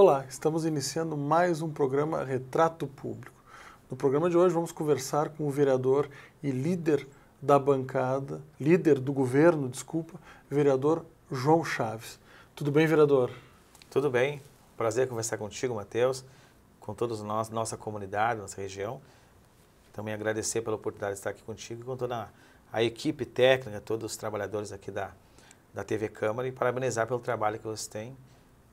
Olá, estamos iniciando mais um programa Retrato Público. No programa de hoje vamos conversar com o vereador e líder da bancada, líder do governo, desculpa, vereador João Chaves. Tudo bem, vereador? Tudo bem. Prazer conversar contigo, Matheus, com todos nós, nossa comunidade, nossa região. Também agradecer pela oportunidade de estar aqui contigo e com toda a equipe técnica, todos os trabalhadores aqui da, da TV Câmara e parabenizar pelo trabalho que vocês têm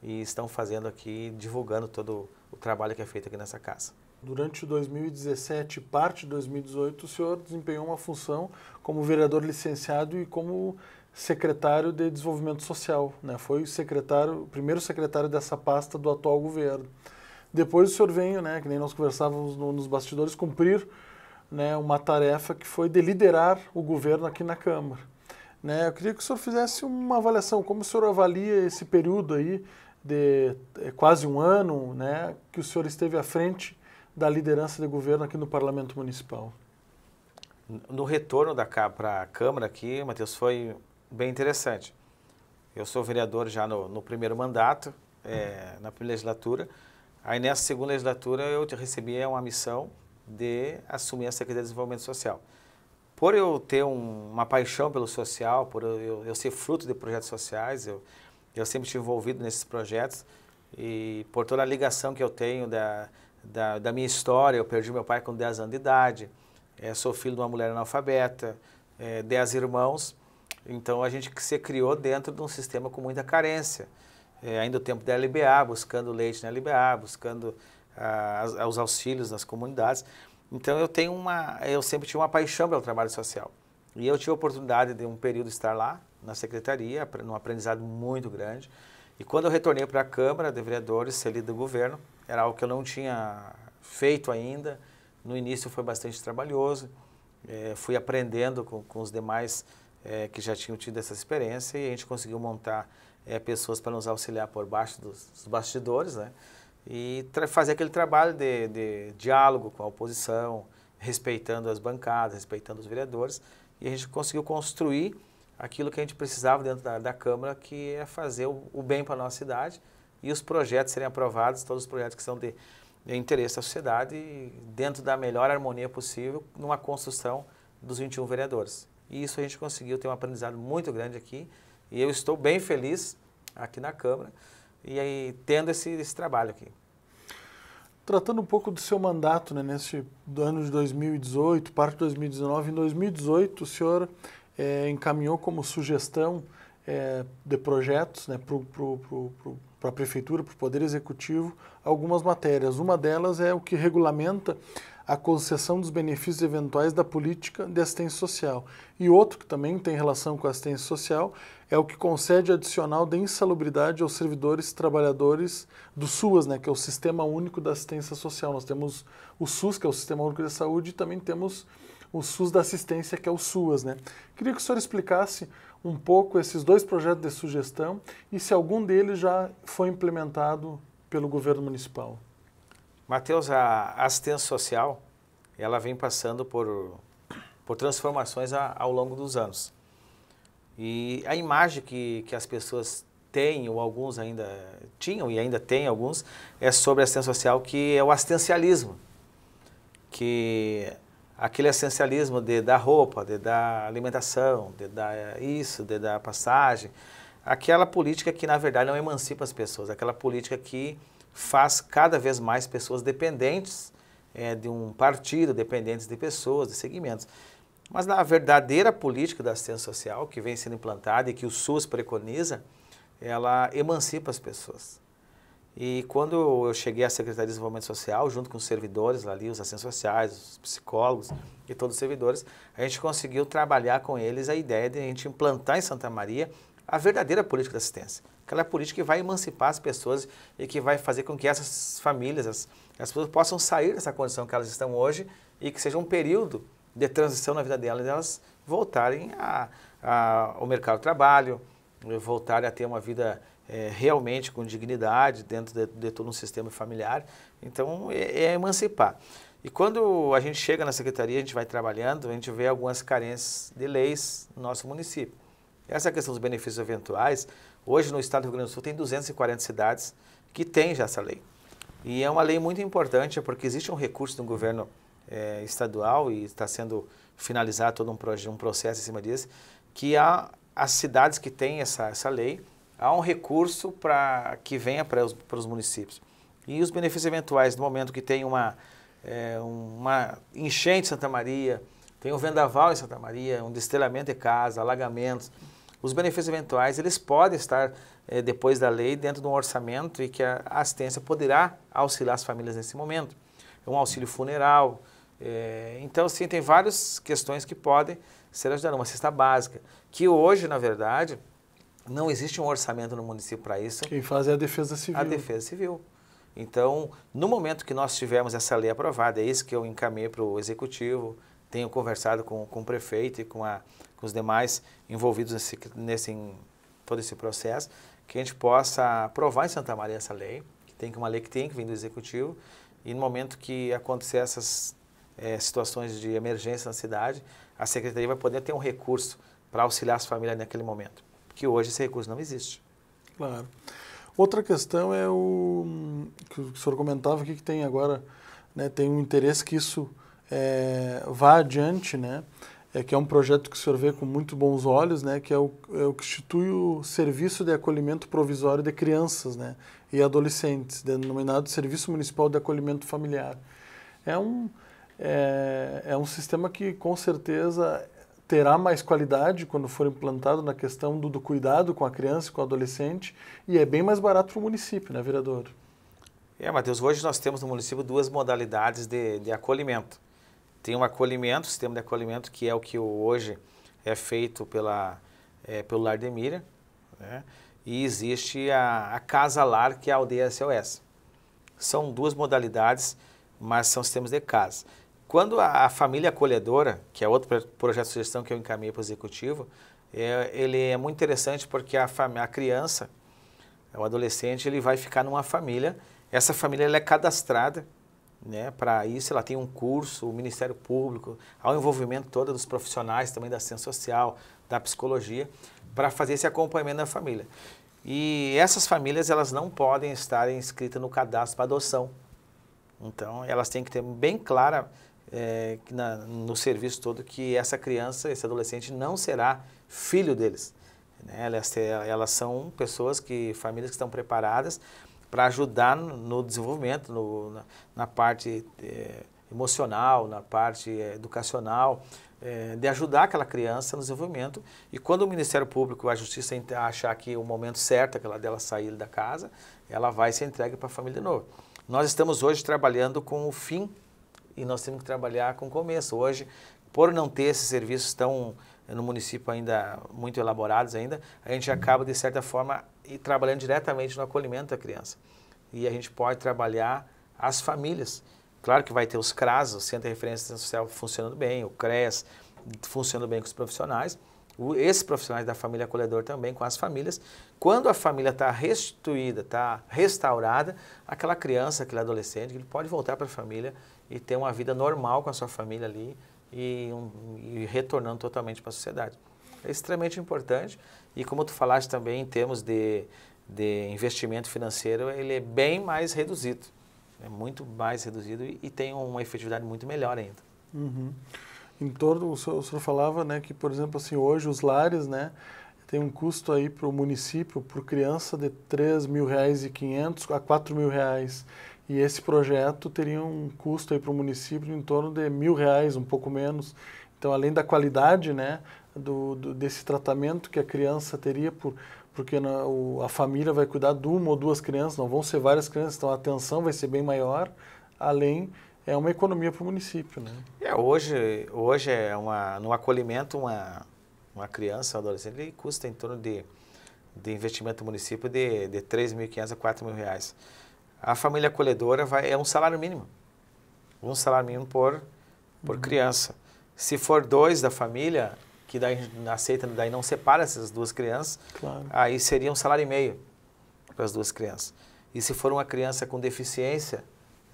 e estão fazendo aqui, divulgando todo o trabalho que é feito aqui nessa casa. Durante 2017 e parte de 2018, o senhor desempenhou uma função como vereador licenciado e como secretário de Desenvolvimento Social. Né? Foi o secretário, primeiro secretário dessa pasta do atual governo. Depois o senhor veio, né, que nem nós conversávamos no, nos bastidores, cumprir né, uma tarefa que foi de liderar o governo aqui na Câmara. Né? Eu queria que o senhor fizesse uma avaliação, como o senhor avalia esse período aí de é quase um ano né, que o senhor esteve à frente da liderança de governo aqui no Parlamento Municipal. No retorno da para a Câmara aqui, Matheus, foi bem interessante. Eu sou vereador já no, no primeiro mandato, é, na primeira legislatura. Aí nessa segunda legislatura eu recebi uma missão de assumir a Secretaria de Desenvolvimento Social. Por eu ter um, uma paixão pelo social, por eu, eu, eu ser fruto de projetos sociais, eu eu sempre estive envolvido nesses projetos e por toda a ligação que eu tenho da, da, da minha história, eu perdi meu pai com 10 anos de idade, é, sou filho de uma mulher analfabeta, é, eh, 10 irmãos, então a gente se criou dentro de um sistema com muita carência. É, ainda o tempo da LBA, buscando leite na LBA, buscando ah, ah, os auxílios nas comunidades. Então eu tenho uma, eu sempre tive uma paixão pelo trabalho social. E eu tive a oportunidade de um período estar lá, na secretaria, num aprendizado muito grande. E quando eu retornei para a Câmara de Vereadores, ali do governo, era algo que eu não tinha feito ainda. No início foi bastante trabalhoso, é, fui aprendendo com, com os demais é, que já tinham tido essa experiência e a gente conseguiu montar é, pessoas para nos auxiliar por baixo dos, dos bastidores, né? E fazer aquele trabalho de, de diálogo com a oposição, respeitando as bancadas, respeitando os vereadores. E a gente conseguiu construir aquilo que a gente precisava dentro da, da Câmara, que é fazer o, o bem para a nossa cidade e os projetos serem aprovados, todos os projetos que são de, de interesse da sociedade, dentro da melhor harmonia possível, numa construção dos 21 vereadores. E isso a gente conseguiu ter um aprendizado muito grande aqui, e eu estou bem feliz aqui na Câmara, e aí tendo esse, esse trabalho aqui. Tratando um pouco do seu mandato, né, nesse ano de 2018, parte de 2019, em 2018 o senhor é, encaminhou como sugestão é, de projetos né, para pro, pro, a Prefeitura, para o Poder Executivo, algumas matérias. Uma delas é o que regulamenta a concessão dos benefícios eventuais da política de assistência social. E outro, que também tem relação com a assistência social, é o que concede adicional de insalubridade aos servidores trabalhadores do SUAS, né, que é o Sistema Único da Assistência Social. Nós temos o SUS, que é o Sistema Único de Saúde, e também temos o SUS da Assistência, que é o SUAS. Né? Queria que o senhor explicasse um pouco esses dois projetos de sugestão e se algum deles já foi implementado pelo governo municipal. Matheus, a assistência social, ela vem passando por, por transformações a, ao longo dos anos. E a imagem que, que as pessoas têm, ou alguns ainda tinham, e ainda têm alguns, é sobre a assistência social, que é o assistencialismo, que aquele essencialismo de dar roupa, de dar alimentação, de dar eh, isso, de dar passagem, aquela política que na verdade não emancipa as pessoas, aquela política que faz cada vez mais pessoas dependentes é, de um partido, dependentes de pessoas, de segmentos. Mas na verdadeira política da assistência social que vem sendo implantada e que o SUS preconiza, ela emancipa as pessoas. E quando eu cheguei à Secretaria de Desenvolvimento Social, junto com os servidores ali, os assistentes sociais, os psicólogos e todos os servidores, a gente conseguiu trabalhar com eles a ideia de a gente implantar em Santa Maria a verdadeira política de assistência. Aquela política que vai emancipar as pessoas e que vai fazer com que essas famílias, as, as pessoas possam sair dessa condição que elas estão hoje e que seja um período de transição na vida delas, delas voltarem a, a, ao mercado de trabalho, voltarem a ter uma vida é, realmente com dignidade dentro de, de, todo um sistema familiar. Então, é, é, emancipar. E quando a gente chega na secretaria, a gente vai trabalhando, a gente vê algumas carências de leis no nosso município. Essa questão dos benefícios eventuais, hoje no estado do Rio Grande do Sul tem 240 cidades que têm já essa lei. E é uma lei muito importante porque existe um recurso do governo é, estadual e está sendo finalizado todo um, um processo em cima disso, que há as cidades que têm essa, essa lei, há um recurso para que venha para os, para os municípios. E os benefícios eventuais, no momento que tem uma, é, uma enchente em Santa Maria, tem um vendaval em Santa Maria, um destelhamento de casa, alagamentos, os benefícios eventuais, eles podem estar, é, depois da lei, dentro de um orçamento e que a assistência poderá auxiliar as famílias nesse momento. É um auxílio funeral. É, então, sim, tem várias questões que podem ser ajudadas. Uma cesta básica, que hoje, na verdade, não existe um orçamento no município para isso. Quem faz é a Defesa Civil. A Defesa Civil. Então, no momento que nós tivermos essa lei aprovada, é isso que eu encaminhei para o Executivo, tenho conversado com, com o prefeito e com, a, com os demais envolvidos nesse, nesse, em todo esse processo, que a gente possa aprovar em Santa Maria essa lei, que tem que uma lei que tem que vir do Executivo, e no momento que acontecer essas é, situações de emergência na cidade, a Secretaria vai poder ter um recurso para auxiliar as famílias naquele momento porque hoje esse recurso não existe. Claro. Outra questão é o que o senhor comentava que tem agora, né, tem um interesse que isso é, vá adiante, né? É que é um projeto que o senhor vê com muito bons olhos, né? Que é o, é o que institui o Serviço de Acolhimento Provisório de Crianças né, e Adolescentes, denominado Serviço Municipal de Acolhimento Familiar. É um, é, é um sistema que, com certeza, terá mais qualidade quando for implantado na questão do, do cuidado com a criança, e com o adolescente, e é bem mais barato para o município, né, vereador? É, Matheus, hoje nós temos no município duas modalidades de, de acolhimento. Tem um acolhimento, sistema de acolhimento, que é o que hoje é feito pela, é, pelo Lar de Mira, né? e existe a, a, Casa Lar, que é a aldeia SOS. São duas modalidades, mas são sistemas de casa. Quando a família acolhedora, que é outro projeto de sugestão que eu encaminhei para o executivo, é, ele é muito interessante porque a, a criança, o adolescente, ele vai ficar numa família. Essa família ela é cadastrada né? Para isso ela tem um curso, o Ministério Público, há um envolvimento todo dos profissionais também da ciência social, da psicologia, para fazer esse acompanhamento da família. E essas famílias elas não podem estar inscritas no cadastro para adoção. Então elas têm que ter bem clara é, na, no serviço todo que essa criança, esse adolescente não será filho deles. Né? Elas, elas são pessoas que, famílias que estão preparadas para ajudar no desenvolvimento, no, na, na, parte é, emocional, na parte é, educacional, é, de ajudar aquela criança no desenvolvimento. E quando o Ministério Público, a Justiça achar que o momento certo é aquela dela sair da casa, ela vai ser entregue para a família de novo. Nós estamos hoje trabalhando com o fim e nós temos que trabalhar com o começo. Hoje, por não ter esses serviços tão eh, no município ainda muito elaborados ainda, a gente acaba de certa forma trabalhando diretamente no acolhimento da criança. E a gente pode trabalhar as famílias. Claro que vai ter os CRAS, o Centro de Referência Social funcionando bem, o CRES funcionando bem com os profissionais, esses profissionais da família acolhedor também com as famílias. Quando a família está restituída, está restaurada, aquela criança, aquele adolescente, ele pode voltar para a família e ter uma vida normal com a sua família ali e, um, e retornando totalmente para a sociedade. É extremamente importante e como tu falaste também em termos de, de investimento financeiro, ele é bem mais reduzido, é muito mais reduzido e, e tem uma efetividade muito melhor ainda. Uhum em torno, o senhor, o senhor falava, né, que, por exemplo, assim, hoje os lares, né, tem um custo aí para o município, por criança, de três mil reais e quinhentos a quatro mil reais. E esse projeto teria um custo aí para o município em torno de mil reais, um pouco menos. Então, além da qualidade, né, do, do desse tratamento que a criança teria por porque na, o, a família vai cuidar de uma ou duas crianças, não vão ser várias crianças, então a atenção vai ser bem maior, além é uma economia para o município, né? É, hoje, hoje é uma, no acolhimento, uma, uma criança, um adolescente, ele custa em torno de, de investimento do município de, de 3.500 a 4.000 reais. A família acolhedora vai, é um salário mínimo, um salário mínimo por, por uhum. criança. Se for dois da família, que daí aceita, daí não separa essas duas crianças, claro. aí seria um salário e meio para as duas crianças. E se for uma criança com deficiência,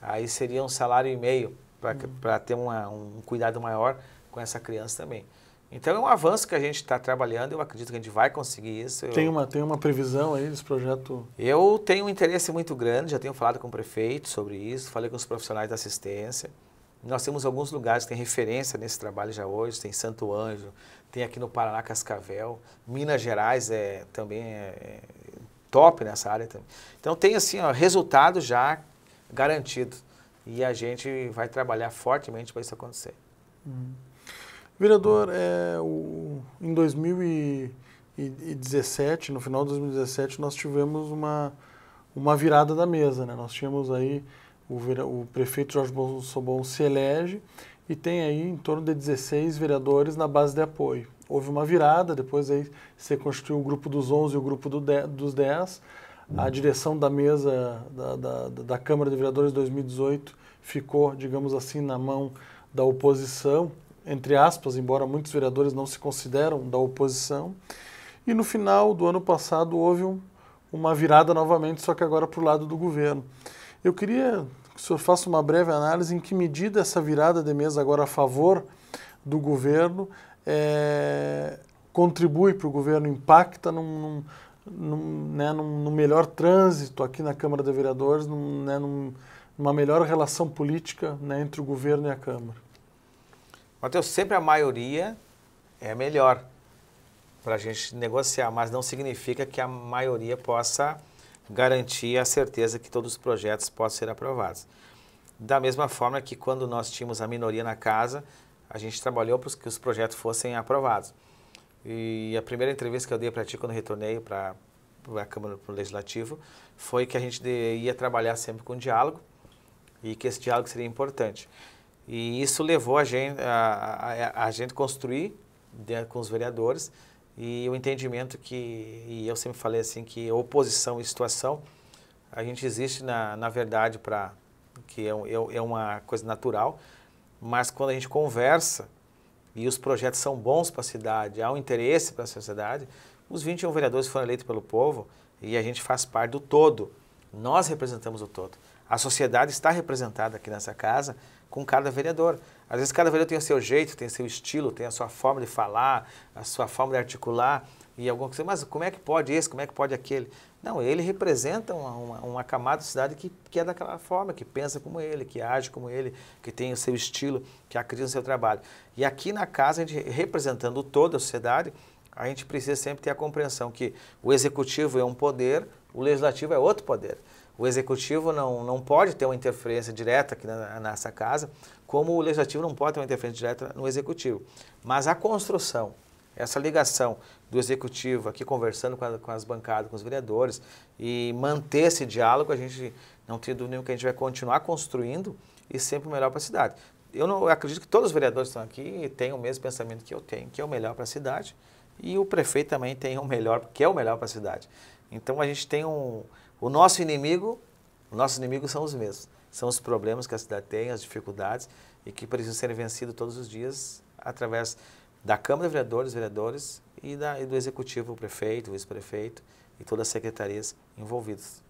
aí seria um salário e meio para hum. ter uma, um cuidado maior com essa criança também. Então é um avanço que a gente está trabalhando, eu acredito que a gente vai conseguir isso. Tem, eu, uma, tem uma previsão aí desse projeto? Eu tenho um interesse muito grande, já tenho falado com o prefeito sobre isso, falei com os profissionais da assistência. Nós temos alguns lugares que têm referência nesse trabalho já hoje, tem Santo Anjo, tem aqui no Paraná Cascavel, Minas Gerais é também é, é top nessa área também. Então tem assim ó, resultado já garantido. E a gente vai trabalhar fortemente para isso acontecer. Hum. Vereador, é, o, em 2017, no final de 2017, nós tivemos uma, uma virada da mesa. Né? Nós tínhamos aí o, o prefeito Jorge Bolsonaro se elege e tem aí em torno de 16 vereadores na base de apoio. Houve uma virada, depois aí se constituiu o grupo dos 11 e o grupo do dos 10 a uhum. direção da mesa da, da, da Câmara de Vereadores de 2018 ficou, digamos assim, na mão da oposição, entre aspas, embora muitos vereadores não se consideram da oposição. E no final do ano passado houve um, uma virada novamente, só que agora para o lado do governo. Eu queria que o senhor faça uma breve análise em que medida essa virada de mesa agora a favor do governo é, contribui para o governo, impacta num, num num, né, melhor trânsito aqui na Câmara de Vereadores, num, né, num, numa melhor relação política né, entre o governo e a Câmara. Matheus, sempre a maioria é melhor para a gente negociar, mas não significa que a maioria possa garantir a certeza que todos os projetos possam ser aprovados. Da mesma forma que quando nós tínhamos a minoria na casa, a gente trabalhou para que os projetos fossem aprovados. E a primeira entrevista que eu dei para ti quando retornei para a Câmara pro Legislativo foi que a gente ia trabalhar sempre com diálogo e que esse diálogo seria importante. E isso levou a gente a, a, a gente construir de, com os vereadores e o entendimento que, e eu sempre falei assim, que oposição e situação, a gente existe na, na verdade para, que é, é, é uma coisa natural, mas quando a gente conversa, e os projetos são bons para a cidade, há um interesse para a sociedade, os 21 vereadores foram eleitos pelo povo e a gente faz parte do todo. Nós representamos o todo. A sociedade está representada aqui nessa casa com cada vereador. Às vezes cada vereador tem o seu jeito, tem o seu estilo, tem a sua forma de falar, a sua forma de articular e alguma coisa, mas como é que pode esse, como é que pode aquele? Não, ele representa uma, uma, uma camada de cidade que, que é daquela forma, que pensa como ele, que age como ele, que tem o seu estilo, que acredita no seu trabalho. E aqui na casa, a gente representando toda a sociedade, a gente precisa sempre ter a compreensão que o executivo é um poder, o legislativo é outro poder. O executivo não, não pode ter uma interferência direta aqui na, na nossa casa, como o legislativo não pode ter uma interferência direta no executivo. Mas a construção, essa ligação do executivo aqui conversando com, a, com as bancadas, com os vereadores e manter esse diálogo, a gente não tem dúvida nenhuma que a gente vai continuar construindo e sempre o melhor para a cidade. Eu, não, eu acredito que todos os vereadores estão aqui e têm o mesmo pensamento que eu tenho, que é o melhor para a cidade, e o prefeito também tem o melhor, que é o melhor para a cidade. Então a gente tem um. O nosso inimigo, os nossos inimigos são os mesmos. São os problemas que a cidade tem, as dificuldades, e que precisam ser vencidos todos os dias através da Câmara de Vereadores, vereadores e, da, e do executivo, o prefeito, o vice-prefeito e todas as secretarias envolvidas.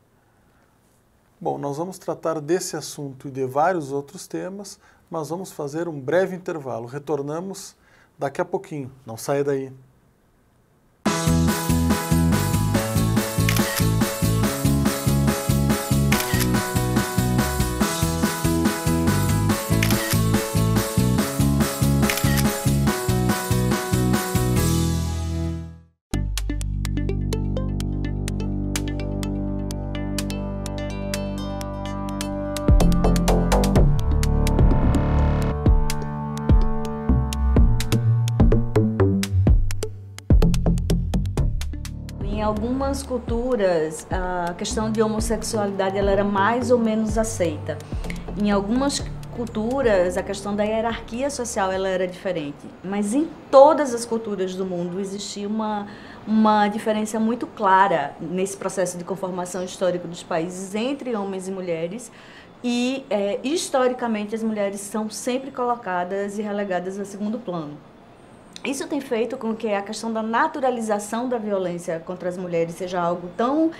Bom, nós vamos tratar desse assunto e de vários outros temas, mas vamos fazer um breve intervalo. Retornamos daqui a pouquinho. Não saia daí. algumas culturas, a questão de homossexualidade ela era mais ou menos aceita. Em algumas culturas, a questão da hierarquia social ela era diferente. Mas em todas as culturas do mundo existia uma, uma diferença muito clara nesse processo de conformação histórico dos países entre homens e mulheres. E, é, historicamente, as mulheres são sempre colocadas e relegadas a segundo plano. Isso tem feito com que a questão da naturalização da violência contra as mulheres seja algo tão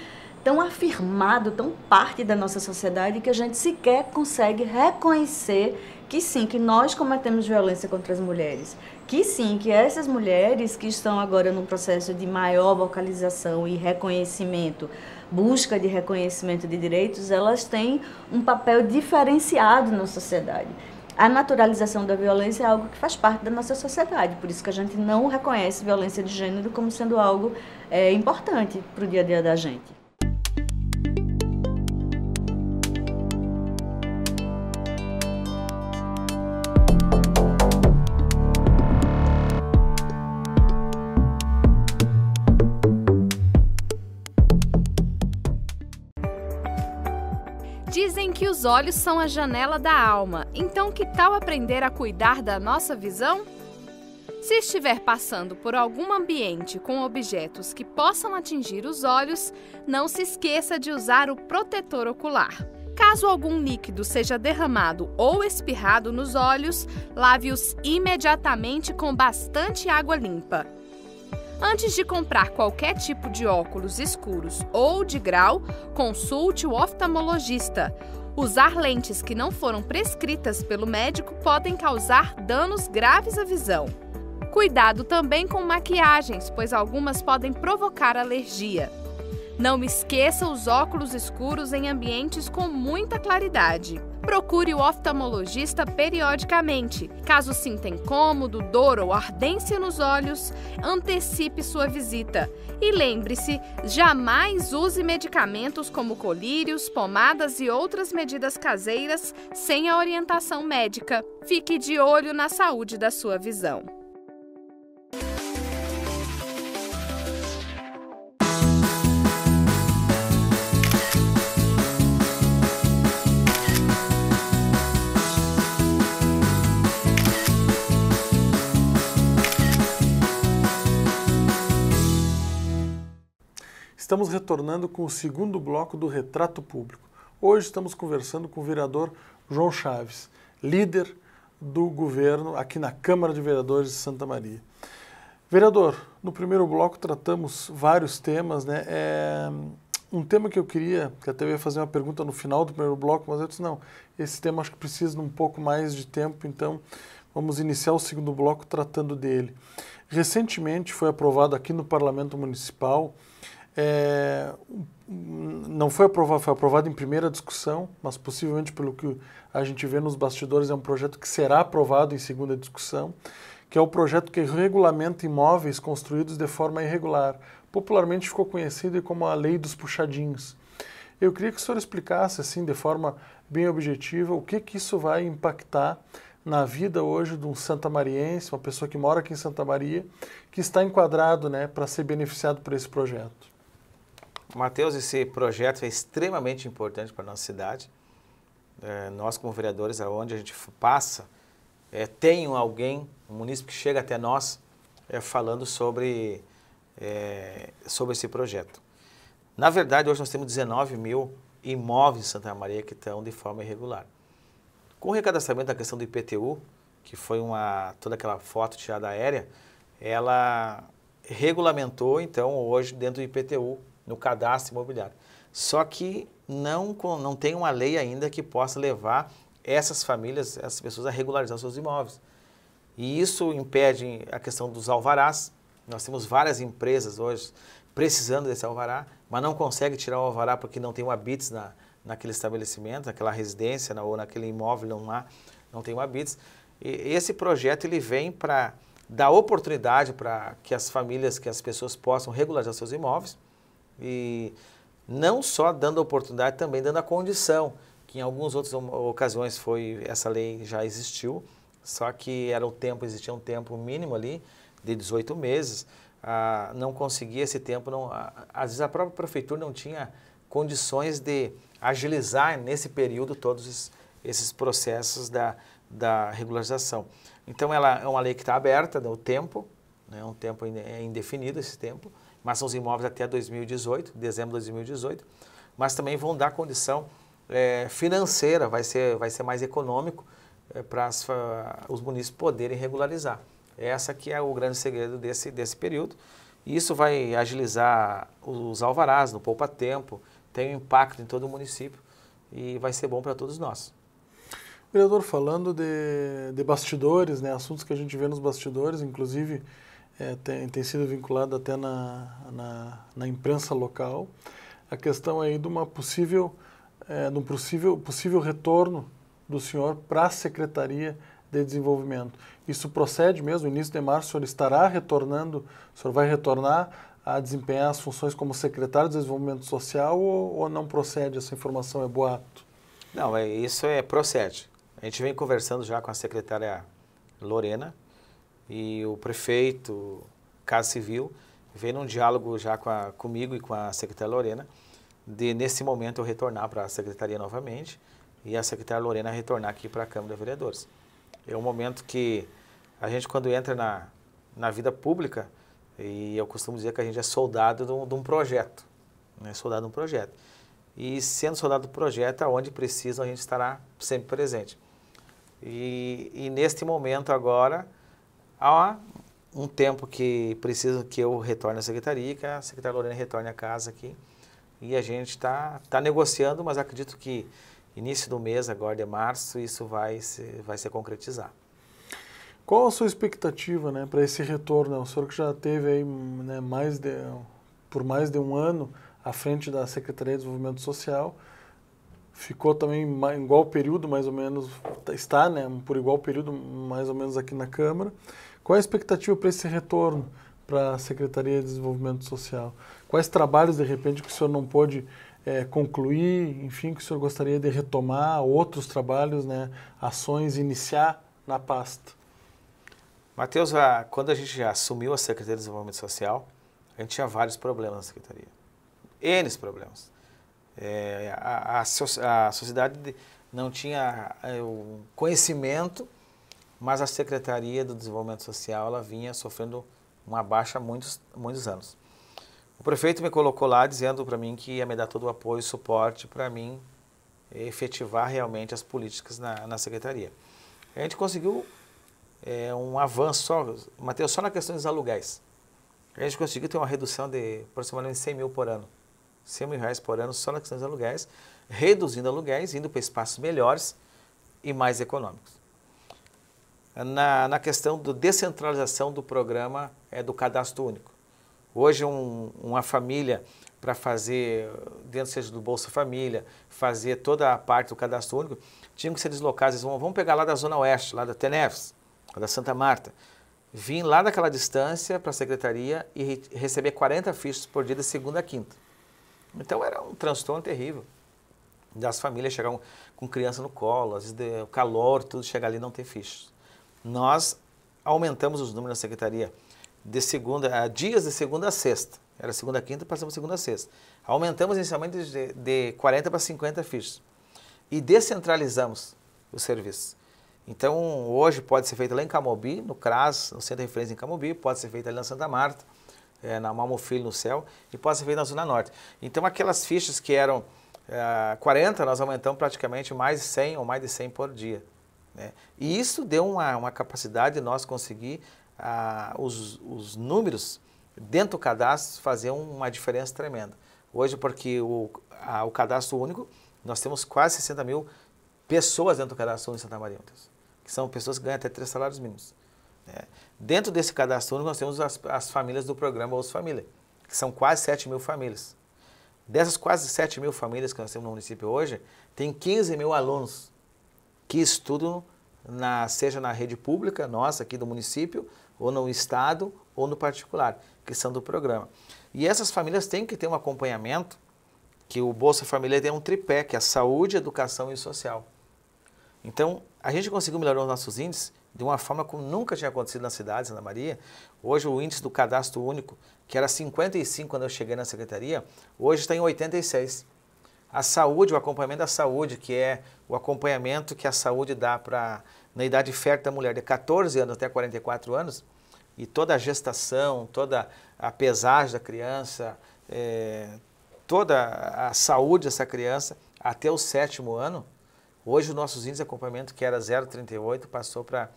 tão afirmado, tão parte da nossa sociedade que a gente sequer consegue reconhecer que sim, que nós cometemos violência contra as mulheres, que sim, que essas mulheres que estão agora num processo de maior vocalização e reconhecimento, busca de reconhecimento de direitos, elas têm um papel diferenciado na sociedade a naturalização da violência é algo que faz parte da nossa sociedade, por isso que a gente não reconhece violência de gênero como sendo algo é, importante para o dia a dia da gente. Os olhos são a janela da alma, então que tal aprender a cuidar da nossa visão? Se estiver passando por algum ambiente com objetos que possam atingir os olhos, não se esqueça de usar o protetor ocular. Caso algum líquido seja derramado ou espirrado nos olhos, lave-os imediatamente com bastante água limpa. Antes de comprar qualquer tipo de óculos escuros ou de grau, consulte o oftalmologista. Usar lentes que não foram prescritas pelo médico podem causar danos graves à visão. Cuidado também com maquiagens, pois algumas podem provocar alergia. Não esqueça os óculos escuros em ambientes com muita claridade. Procure o oftalmologista periodicamente. Caso sinta incômodo, dor ou ardência nos olhos, antecipe sua visita. E lembre-se, jamais use medicamentos como colírios, pomadas e outras medidas caseiras sem a orientação médica. Fique de olho na saúde da sua visão. Estamos retornando com o segundo bloco do Retrato Público. Hoje estamos conversando com o vereador João Chaves, líder do governo aqui na Câmara de Vereadores de Santa Maria. Vereador, no primeiro bloco tratamos vários temas, né? É um tema que eu queria, que até eu ia fazer uma pergunta no final do primeiro bloco, mas eu disse, não, esse tema acho que precisa de um pouco mais de tempo, então vamos iniciar o segundo bloco tratando dele. Recentemente foi aprovado aqui no Parlamento Municipal é, não foi aprovado, foi aprovado em primeira discussão, mas possivelmente pelo que a gente vê nos bastidores é um projeto que será aprovado em segunda discussão, que é o projeto que regulamenta imóveis construídos de forma irregular. Popularmente ficou conhecido como a Lei dos Puxadinhos. Eu queria que o senhor explicasse, assim, de forma bem objetiva, o que, que isso vai impactar na vida hoje de um santamariense, uma pessoa que mora aqui em Santa Maria, que está enquadrado né, para ser beneficiado por esse projeto. Matheus, esse projeto é extremamente importante para a nossa cidade. É, nós, como vereadores, aonde a gente passa, é, tem alguém, um munícipe que chega até nós é, falando sobre, é, sobre esse projeto. Na verdade, hoje nós temos 19 mil imóveis em Santa Maria que estão de forma irregular. Com o recadastramento da questão do IPTU, que foi uma, toda aquela foto tirada aérea, ela regulamentou, então, hoje, dentro do IPTU, no cadastro imobiliário. Só que não, não tem uma lei ainda que possa levar essas famílias, essas pessoas a regularizar seus imóveis. E isso impede a questão dos alvarás. Nós temos várias empresas hoje precisando desse alvará, mas não consegue tirar o alvará porque não tem um BITS na, naquele estabelecimento, naquela residência na, ou naquele imóvel, não há, não tem um BITS. E esse projeto ele vem para dar oportunidade para que as famílias, que as pessoas possam regularizar seus imóveis, e não só dando oportunidade, também dando a condição, que em algumas outras ocasiões foi essa lei já existiu, só que era o tempo, existia um tempo mínimo ali de 18 meses, ah, não conseguia esse tempo, não, ah, às vezes a própria prefeitura não tinha condições de agilizar nesse período todos esses, esses processos da, da regularização. Então ela é uma lei que está aberta, né, o tempo, é né, um tempo é indefinido esse tempo, mas são os imóveis até 2018, dezembro de 2018, mas também vão dar condição é, financeira, vai ser, vai ser mais econômico é, para os munícipes poderem regularizar. Essa que é o grande segredo desse, desse período. E isso vai agilizar os alvarás, no poupa tempo, tem um impacto em todo o município e vai ser bom para todos nós. Vereador, falando de, de bastidores, né, assuntos que a gente vê nos bastidores, inclusive é, tem, tem, sido vinculado até na, na, na, imprensa local, a questão aí de uma possível, é, de um possível, possível retorno do senhor para a Secretaria de Desenvolvimento. Isso procede mesmo, no início de março o senhor estará retornando, o senhor vai retornar a desempenhar as funções como secretário de Desenvolvimento Social ou, ou não procede essa informação, é boato? Não, é, isso é procede. A gente vem conversando já com a secretária Lorena, e o prefeito, Casa Civil, vem num diálogo já com a, comigo e com a secretária Lorena, de nesse momento eu retornar para a secretaria novamente e a secretária Lorena retornar aqui para a Câmara de Vereadores. É um momento que a gente, quando entra na, na vida pública, e eu costumo dizer que a gente é soldado de um, de um projeto, né? soldado de um projeto. E sendo soldado do projeto, aonde precisa, a gente estará sempre presente. E, e neste momento agora, Há um tempo que preciso que eu retorne à secretaria, que a secretária Lorena retorne à casa aqui. E a gente está tá negociando, mas acredito que início do mês, agora de março, isso vai se, vai se concretizar. Qual a sua expectativa né, para esse retorno? O é senhor que já teve aí, né, mais de, por mais de um ano à frente da Secretaria de Desenvolvimento Social, ficou também em igual período, mais ou menos, tá, está né, por igual período, mais ou menos, aqui na Câmara. Qual é a expectativa para esse retorno para a Secretaria de Desenvolvimento Social? Quais trabalhos, de repente, que o senhor não pôde é, concluir, enfim, que o senhor gostaria de retomar, outros trabalhos, né, ações, iniciar na pasta? Matheus, quando a gente assumiu a Secretaria de Desenvolvimento Social, a gente tinha vários problemas na Secretaria. Eles problemas. É, a, a, a, sociedade não tinha é, o conhecimento mas a Secretaria do Desenvolvimento Social ela vinha sofrendo uma baixa há muitos, muitos anos. O prefeito me colocou lá dizendo para mim que ia me dar todo o apoio e suporte para mim efetivar realmente as políticas na, na Secretaria. A gente conseguiu é, um avanço, só, Matheus, só na questão dos aluguéis. A gente conseguiu ter uma redução de aproximadamente 100 mil por ano. 100 mil reais por ano só na questão dos aluguéis, reduzindo aluguéis, indo para espaços melhores e mais econômicos na, na questão da descentralização do programa é, do cadastro único. Hoje, um, uma família, para fazer, dentro seja do Bolsa Família, fazer toda a parte do cadastro único, tinha que se deslocar, às vezes, vamos pegar lá da Zona Oeste, lá da Teneves, da Santa Marta. Vim lá daquela distância para a secretaria e re receber 40 fichas por dia de segunda a quinta. Então era um transtorno terrível. Das famílias chegavam com criança no colo, às vezes o calor, tudo, chegar ali e não ter fichas nós aumentamos os números na secretaria de segunda, a dias de segunda a sexta. Era segunda a quinta, passamos segunda a sexta. Aumentamos inicialmente de, de 40 para 50 fichas. E descentralizamos o serviço. Então, hoje pode ser feito lá em Camobi, no CRAS, no Centro de Referência em Camobi, pode ser feito ali na Santa Marta, é, na Mamo Filho, no Céu, e pode ser feito na Zona Norte. Então, aquelas fichas que eram é, 40, nós aumentamos praticamente mais de 100 ou mais de 100 por dia. Né? E isso deu uma, uma capacidade de nós conseguir ah, os, os números dentro do cadastro fazer uma diferença tremenda. Hoje, porque o, a, o cadastro único, nós temos quase 60 mil pessoas dentro do cadastro único de Santa Maria, que são pessoas que ganham até três salários mínimos. Né? Dentro desse cadastro único, nós temos as, as famílias do programa Bolsa Família, que são quase 7 mil famílias. Dessas quase 7 mil famílias que nós temos no município hoje, tem 15 mil alunos que estudam, na, seja na rede pública, nossa, aqui do município, ou no estado, ou no particular, que são do programa. E essas famílias têm que ter um acompanhamento, que o Bolsa Família tem um tripé, que é a saúde, educação e social. Então, a gente conseguiu melhorar os nossos índices de uma forma como nunca tinha acontecido na cidade, Santa Maria. Hoje, o índice do cadastro único, que era 55 quando eu cheguei na secretaria, hoje está em 86 a saúde, o acompanhamento da saúde, que é o acompanhamento que a saúde dá para na idade fértil da mulher, de 14 anos até 44 anos, e toda a gestação, toda a pesagem da criança, é, toda a saúde dessa criança até o sétimo ano, hoje os nossos índices de acompanhamento, que era 0,38, passou para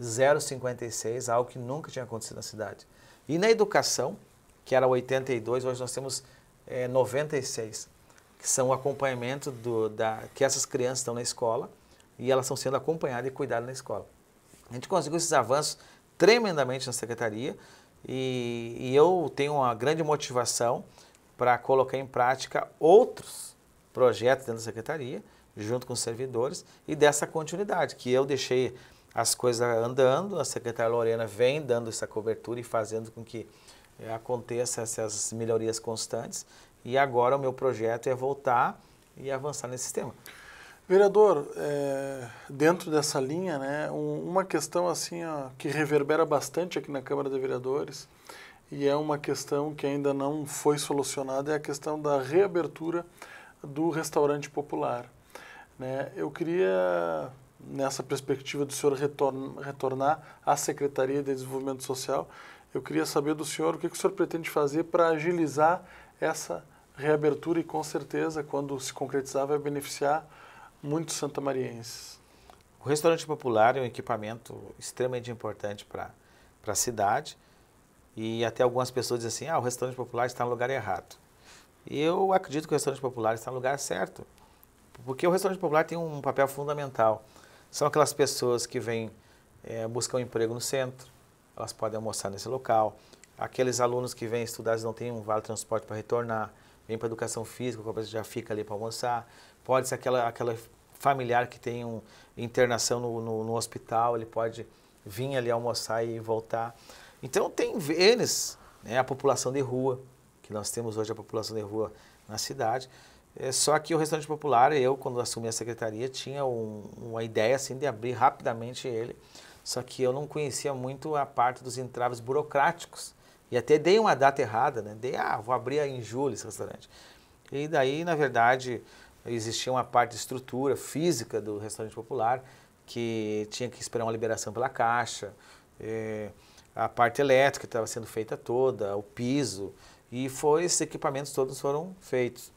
0,56, algo que nunca tinha acontecido na cidade. E na educação, que era 82, hoje nós temos é, 96 que são o acompanhamento do, da, que essas crianças estão na escola e elas estão sendo acompanhadas e cuidadas na escola. A gente conseguiu esses avanços tremendamente na secretaria e, e eu tenho uma grande motivação para colocar em prática outros projetos dentro da secretaria, junto com os servidores, e dessa continuidade, que eu deixei as coisas andando, a secretária Lorena vem dando essa cobertura e fazendo com que eh, aconteça essas melhorias constantes e agora o meu projeto é voltar e avançar nesse sistema. Vereador, é, dentro dessa linha, né, um, uma questão assim ó, que reverbera bastante aqui na Câmara de Vereadores e é uma questão que ainda não foi solucionada é a questão da reabertura do restaurante popular. Né? Eu queria nessa perspectiva do senhor retornar à Secretaria de Desenvolvimento Social, eu queria saber do senhor o que, que o senhor pretende fazer para agilizar essa reabertura e com certeza, quando se concretizar, vai beneficiar muitos santamarienses. O restaurante popular é um equipamento extremamente importante para a cidade e até algumas pessoas dizem assim, ah, o restaurante popular está no lugar errado. E eu acredito que o restaurante popular está no lugar certo, porque o restaurante popular tem um papel fundamental. São aquelas pessoas que vêm é, buscar um emprego no centro, elas podem almoçar nesse local. Aqueles alunos que vêm estudar e não têm um vale transporte para retornar vem para educação física, a pessoa já fica ali para almoçar. Pode ser aquela, aquela familiar que tem um, internação no, no, no hospital, ele pode vir ali almoçar e voltar. Então tem eles, né, a população de rua, que nós temos hoje a população de rua na cidade. É, só que o restaurante popular, eu, quando assumi a secretaria, tinha um, uma ideia assim de abrir rapidamente ele. Só que eu não conhecia muito a parte dos entraves burocráticos e até dei uma data errada, né? Dei, ah, vou abrir em julho esse restaurante. E daí, na verdade, existia uma parte de estrutura física do restaurante popular que tinha que esperar uma liberação pela caixa, eh, a parte elétrica estava sendo feita toda, o piso, e foi, esses equipamentos todos foram feitos.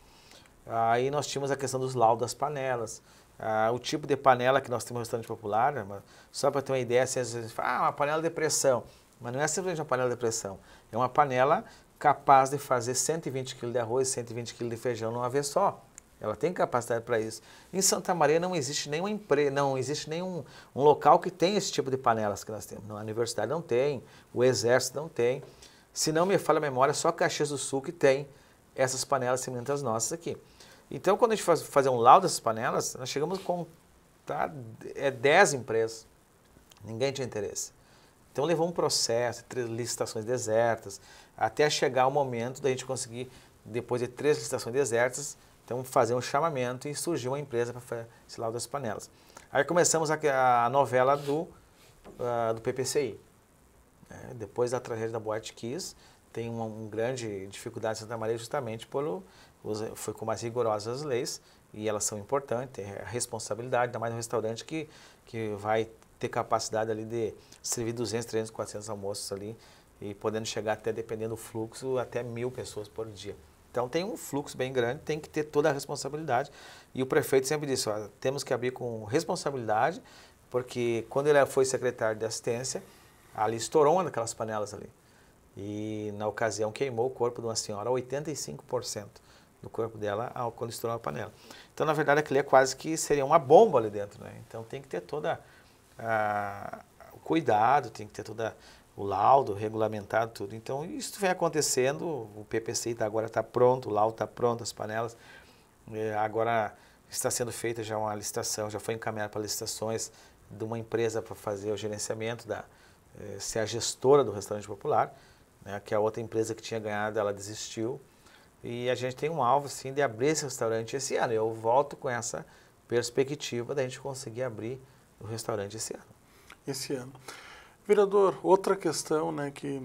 Aí nós tínhamos a questão dos laudos das panelas, ah, o tipo de panela que nós temos no restaurante popular, né, só para ter uma ideia, assim, às vezes, ah, uma panela de pressão. Mas não é simplesmente uma panela de pressão. É uma panela capaz de fazer 120 kg de arroz, 120 kg de feijão numa vez só. Ela tem capacidade para isso. Em Santa Maria não existe nenhuma empresa, não existe nenhum um local que tenha esse tipo de panelas que nós temos. A universidade não tem, o exército não tem. Se não me falha a memória, só Caxias do Sul que tem essas panelas semelhantes às nossas aqui. Então, quando a gente faz fazer um laudo dessas panelas, nós chegamos com tá, é 10 empresas. Ninguém tinha interesse. Então levou um processo, três licitações desertas, até chegar o momento da gente conseguir, depois de três licitações desertas, então fazer um chamamento e surgiu uma empresa para esse lado das panelas. Aí começamos a, a novela do, uh, do PPCI. É, né? depois da tragédia da Boate Kiss, tem uma um grande dificuldade em Santa Maria justamente pelo foi com mais rigorosas as leis e elas são importantes, é a responsabilidade, ainda mais um restaurante que, que vai ter capacidade ali de servir 200, 300, 400 almoços ali e podendo chegar até, dependendo do fluxo, até mil pessoas por dia. Então tem um fluxo bem grande, tem que ter toda a responsabilidade. E o prefeito sempre disse, ó, temos que abrir com responsabilidade, porque quando ele foi secretário de assistência, ali estourou uma daquelas panelas ali. E na ocasião queimou o corpo de uma senhora, 85% do corpo dela quando estourou a panela. Então, na verdade, aquilo é quase que seria uma bomba ali dentro, né? Então tem que ter toda ah, o cuidado, tem que ter toda o laudo regulamentado, tudo. Então, isso vem acontecendo, o PPC tá, agora está pronto, o laudo está pronto, as panelas. É, agora está sendo feita já uma licitação, já foi encaminhada para licitações de uma empresa para fazer o gerenciamento, da, é, ser a gestora do restaurante popular, né, que a é outra empresa que tinha ganhado, ela desistiu. E a gente tem um alvo, sim de abrir esse restaurante esse ano. Eu volto com essa perspectiva da gente conseguir abrir do restaurante esse ano. Esse ano. Vereador, outra questão né, que,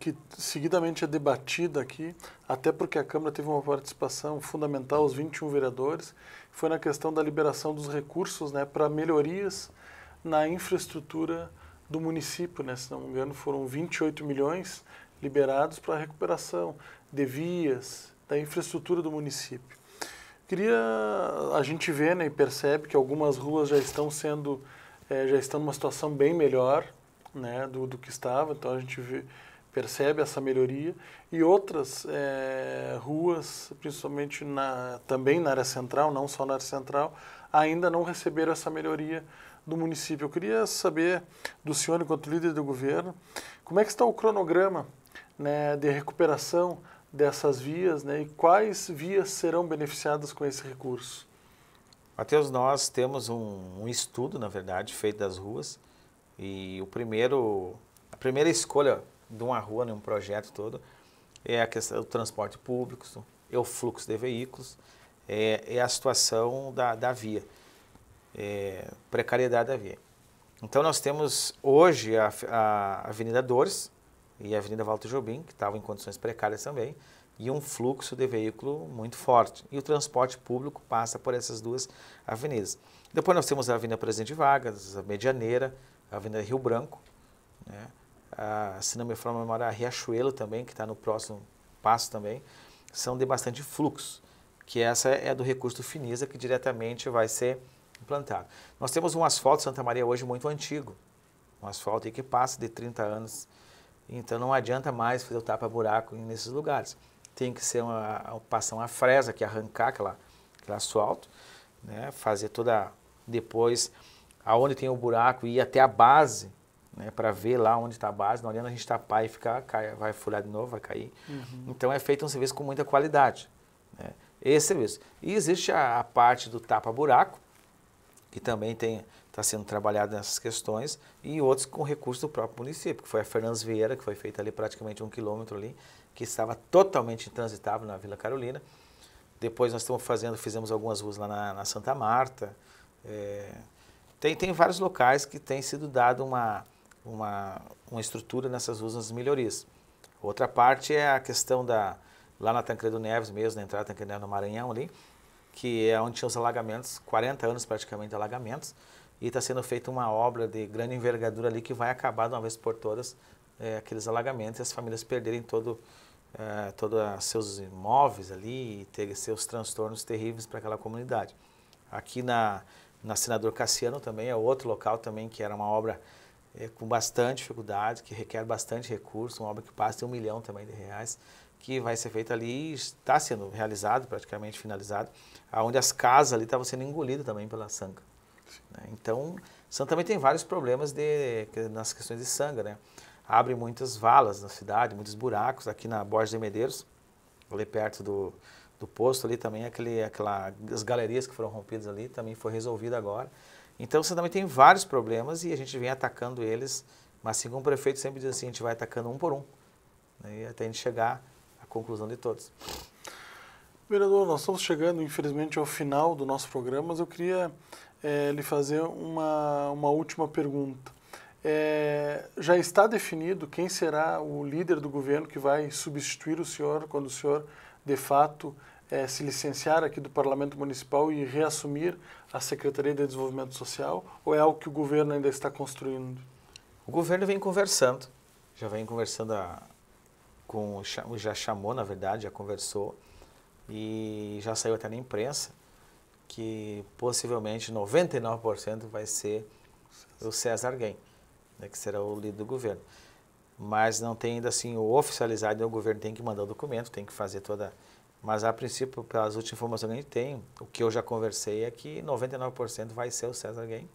que seguidamente é debatida aqui, até porque a Câmara teve uma participação fundamental, os 21 vereadores, foi na questão da liberação dos recursos né, para melhorias na infraestrutura do município. Né, se não me engano, foram 28 milhões liberados para a recuperação de vias, da infraestrutura do município. Queria, a gente vê né, e percebe que algumas ruas já estão sendo, é, já estão numa situação bem melhor né, do, do que estava, então a gente vê, percebe essa melhoria e outras é, ruas, principalmente na, também na área central, não só na área central, ainda não receberam essa melhoria do município. Eu queria saber do senhor, enquanto líder do governo, como é que está o cronograma né, de recuperação dessas vias né, e quais vias serão beneficiadas com esse recurso? Matheus, nós temos um, um, estudo, na verdade, feito das ruas e o primeiro, a primeira escolha de uma rua, de né, um projeto todo, é a questão do transporte público, é o fluxo de veículos, é, é a situação da, da via, é, precariedade da via. Então nós temos hoje a, a Avenida Dores, e a Avenida Walter Jobim, que estava em condições precárias também, e um fluxo de veículo muito forte. E o transporte público passa por essas duas avenidas. Depois nós temos a Avenida Presidente Vargas, a Medianeira, a Avenida Rio Branco, né? a, se não me falha a memória, a Riachuelo também, que está no próximo passo também, são de bastante fluxo, que essa é do recurso do Finisa, que diretamente vai ser implantado. Nós temos um asfalto Santa Maria hoje muito antigo, um asfalto que passa de 30 anos, então não adianta mais fazer o tapa-buraco nesses lugares. Tem que ser uma passar uma fresa, que é arrancar aquela, aquele asfalto, né? fazer toda, depois, aonde tem o buraco, ir até a base, né? para ver lá onde está a base, não adianta a gente tapar e ficar, cai, vai furar de novo, vai cair. Uhum. Então é feito um serviço com muita qualidade. Né? Esse serviço. E existe a, a parte do tapa-buraco, que também tem, está sendo trabalhado nessas questões e outros com recurso do próprio município, que foi a Fernandes Vieira, que foi feita ali praticamente um quilômetro ali, que estava totalmente intransitável na Vila Carolina. Depois nós estamos fazendo, fizemos algumas ruas lá na, na Santa Marta. É, tem, tem vários locais que tem sido dado uma, uma, uma estrutura nessas ruas, nas melhorias. Outra parte é a questão da, lá na Tancredo Neves mesmo, na entrada da Tancredo Neves no Maranhão ali, que é onde tinha os alagamentos, 40 anos praticamente de alagamentos e está sendo feita uma obra de grande envergadura ali que vai acabar de uma vez por todas é, aqueles alagamentos e as famílias perderem todo é, eh, todos ah, seus imóveis ali e ter seus transtornos terríveis para aquela comunidade. Aqui na, na Senador Cassiano também é outro local também que era uma obra é, com bastante dificuldade, que requer bastante recurso, uma obra que passa de um milhão também de reais, que vai ser feita ali e está sendo realizado, praticamente finalizado, onde as casas ali estavam sendo engolidas também pela sanga. Né? Então, Santa também tem vários problemas de, nas questões de sangue, né? Abre muitas valas na cidade, muitos buracos. Aqui na Borges de Medeiros, ali perto do, do posto, ali também, aquele, aquela, as galerias que foram rompidas ali, também foi resolvida agora. Então, Santa também tem vários problemas e a gente vem atacando eles, mas assim como o prefeito sempre diz assim, a gente vai atacando um por um, né? até a gente chegar à conclusão de todos. Vereador, nós estamos chegando, infelizmente, ao final do nosso programa, mas eu queria é, lhe fazer uma, uma última pergunta. É, já está definido quem será o líder do governo que vai substituir o senhor quando o senhor, de fato, é, se licenciar aqui do Parlamento Municipal e reassumir a Secretaria de Desenvolvimento Social? Ou é algo que o governo ainda está construindo? O governo vem conversando, já vem conversando a, com já chamou na verdade já conversou e já saiu até na imprensa que possivelmente 99% vai ser o César Guem, né, que será o líder do governo. Mas não tem ainda assim o oficializado, né, o governo tem que mandar o documento, tem que fazer toda... Mas a princípio, pelas últimas informações que a gente tem, o que eu já conversei é que 99% vai ser o César Guem,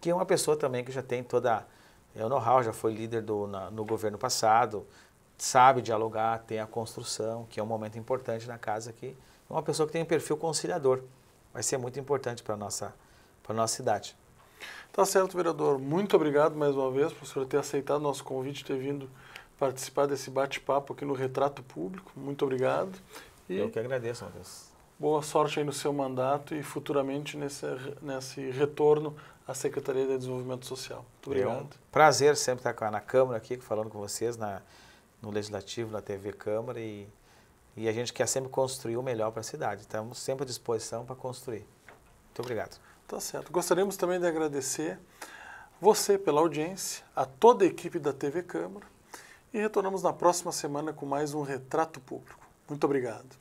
que é uma pessoa também que já tem toda... É o know-how, já foi líder do, na, no governo passado, sabe dialogar, tem a construção, que é um momento importante na casa aqui. É uma pessoa que tem um perfil conciliador vai ser muito importante para a nossa, nossa cidade. Tá certo, vereador. Muito obrigado mais uma vez por o senhor ter aceitado nosso convite, ter vindo participar desse bate-papo aqui no Retrato Público. Muito obrigado. E Eu que agradeço, Matheus. Boa sorte aí no seu mandato e futuramente nesse, nesse retorno à Secretaria de Desenvolvimento Social. Muito obrigado. É um prazer sempre estar na Câmara aqui, falando com vocês na, no Legislativo, na TV Câmara e e a gente quer sempre construir o melhor para a cidade. Estamos sempre à disposição para construir. Muito obrigado. Tá certo. Gostaríamos também de agradecer você pela audiência, a toda a equipe da TV Câmara e retornamos na próxima semana com mais um Retrato Público. Muito obrigado.